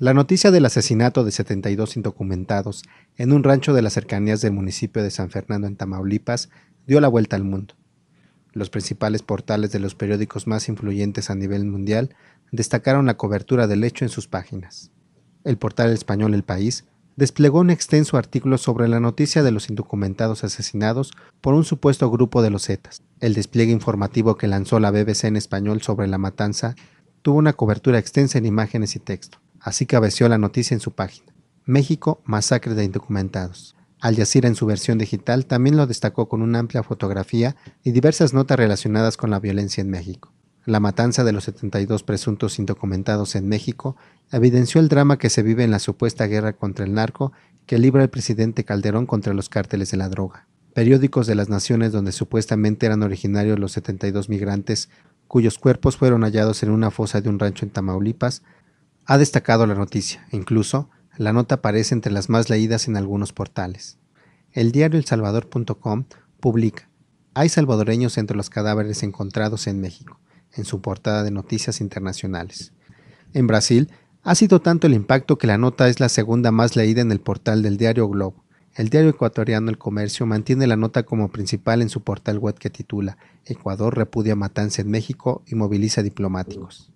La noticia del asesinato de 72 indocumentados en un rancho de las cercanías del municipio de San Fernando en Tamaulipas dio la vuelta al mundo. Los principales portales de los periódicos más influyentes a nivel mundial destacaron la cobertura del hecho en sus páginas. El portal español El País desplegó un extenso artículo sobre la noticia de los indocumentados asesinados por un supuesto grupo de los Zetas. El despliegue informativo que lanzó la BBC en español sobre la matanza tuvo una cobertura extensa en imágenes y texto. Así cabeció la noticia en su página. México, masacre de indocumentados. Al Jazeera en su versión digital también lo destacó con una amplia fotografía y diversas notas relacionadas con la violencia en México. La matanza de los 72 presuntos indocumentados en México evidenció el drama que se vive en la supuesta guerra contra el narco que libra el presidente Calderón contra los cárteles de la droga. Periódicos de las naciones donde supuestamente eran originarios los 72 migrantes, cuyos cuerpos fueron hallados en una fosa de un rancho en Tamaulipas, ha destacado la noticia, incluso la nota aparece entre las más leídas en algunos portales. El diario elsalvador.com publica, hay salvadoreños entre los cadáveres encontrados en México, en su portada de noticias internacionales. En Brasil, ha sido tanto el impacto que la nota es la segunda más leída en el portal del diario Globo. El diario ecuatoriano El Comercio mantiene la nota como principal en su portal web que titula Ecuador repudia matanza en México y moviliza diplomáticos.